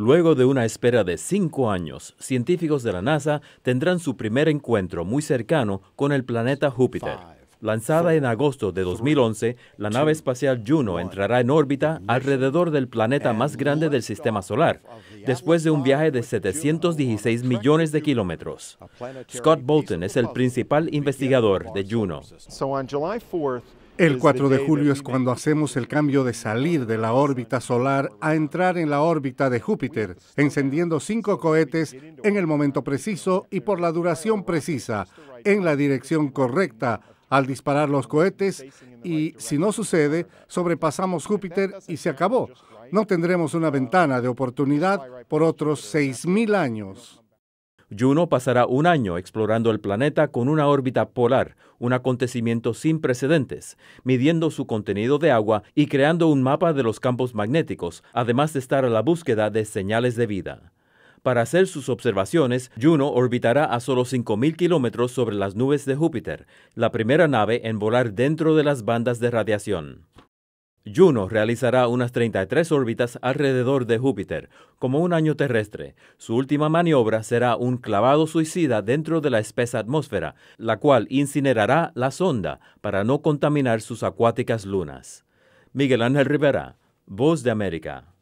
Luego de una espera de cinco años, científicos de la NASA tendrán su primer encuentro muy cercano con el planeta Júpiter. Lanzada en agosto de 2011, la nave espacial Juno entrará en órbita alrededor del planeta más grande del sistema solar, después de un viaje de 716 millones de kilómetros. Scott Bolton es el principal investigador de Juno. El 4 de julio es cuando hacemos el cambio de salir de la órbita solar a entrar en la órbita de Júpiter, encendiendo cinco cohetes en el momento preciso y por la duración precisa, en la dirección correcta, al disparar los cohetes y si no sucede, sobrepasamos Júpiter y se acabó. No tendremos una ventana de oportunidad por otros 6.000 años. Juno pasará un año explorando el planeta con una órbita polar, un acontecimiento sin precedentes, midiendo su contenido de agua y creando un mapa de los campos magnéticos, además de estar a la búsqueda de señales de vida. Para hacer sus observaciones, Juno orbitará a solo 5.000 kilómetros sobre las nubes de Júpiter, la primera nave en volar dentro de las bandas de radiación. Juno realizará unas 33 órbitas alrededor de Júpiter, como un año terrestre. Su última maniobra será un clavado suicida dentro de la espesa atmósfera, la cual incinerará la sonda para no contaminar sus acuáticas lunas. Miguel Ángel Rivera, Voz de América.